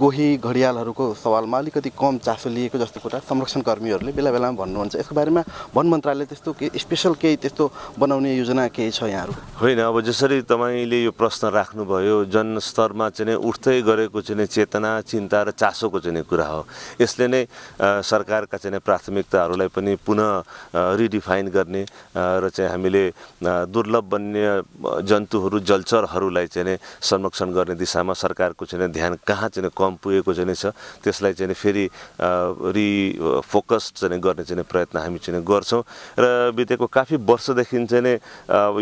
गोही घडियालहरूको सवालमा अलिकति कम चासो लिएको जस्तो कुरा संरक्षण कर्मीहरूले बेला बेलामा भन्नुहुन्छ यसको बारेमा वन मन्त्रालय त्यस्तो के स्पेसल केही त्यस्तो बनाउने योजना केही छ यहाँहरू होइन अब जसरी तपाईँले यो प्रश्न राख्नुभयो जनस्तरमा चाहिँ उठ्दै गरेको चाहिँ चेतना चिन्ता र चासोको चाहिँ कुरा हो यसले नै सरकारका चाहिँ प्राथमिकताहरूलाई पनि पुनः रिडिफाइन गर्ने र चाहिँ हामीले दुर्लभ वन्य जन्तुहरू जलचरहरूलाई चाहिँ संरक्षण गर्ने दिशामा सरकारको चाहिँ ध्यान कहाँ चाहिँ कम पुगेको चाहिँ छ त्यसलाई चाहिँ फेरि रिफोकस्ड चाहिँ गर्ने चाहिँ प्रयत्न हामी चाहिँ गर्छौँ र बितेको काफी वर्षदेखि चाहिँ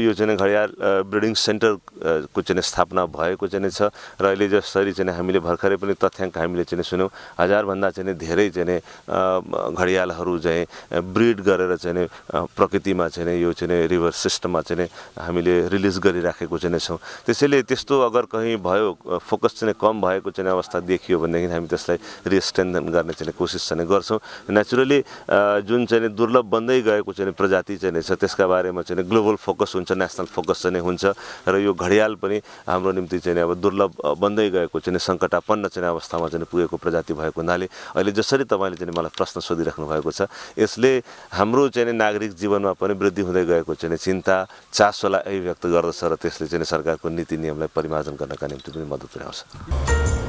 यो चाहिँ घडियाल ब्रिडिङ सेन्टरको चाहिँ स्थापना भएको चाहिँ छ र अहिले जसरी चाहिँ हामीले भर्खरै पनि तथ्याङ्क हामीले चाहिँ सुन्यौँ हजारभन्दा चाहिँ धेरै चाहिँ घडियालहरू चाहिँ ब्रिड गरेर चाहिँ प्रकृतिमा चाहिँ यो चाहिँ रिभर सिस्टममा चाहिँ हामीले रिलिज गरिराखेको चाहिँ छौँ त्यसैले त्यस्तो अगर कहीँ भयो फोकस चाहिँ कम भएको चाहिँ अवस्था देखियो भनेदेखि हामी त्यसलाई रिस्ट्रेन्थन गर्ने चाहिँ कोसिस चाहिँ गर्छौँ नेचुरली जुन चाहिँ दुर्लभ बन्दै गएको चाहिँ प्रजाति चाहिँ छ त्यसका बारेमा चाहिँ ग्लोबल फोकस हुन्छ नेसनल फोकस चाहिँ हुन्छ र यो घडियाल पनि हाम्रो निम्ति चाहिँ अब दुर्लभ बन्दै गएको चाहिँ सङ्कटापन्न चाहिँ अवस्थामा चाहिँ पुगेको प्रजाति भएको हुनाले अहिले जसरी तपाईँले चाहिँ मलाई प्रश्न सोधिराख्नु भएको छ यसले हाम्रो चाहिँ नागरिक जीवनमा पनि वृद्धि हुँदै गएको चाहिँ चिन्ता चासोलाई अभिव्यक्त गर्दछ र त्यसले चाहिँ सरकारको नीति नियमलाई परिमार्जन गर्नका निम्ति पनि मद्दत पुर्याउँछ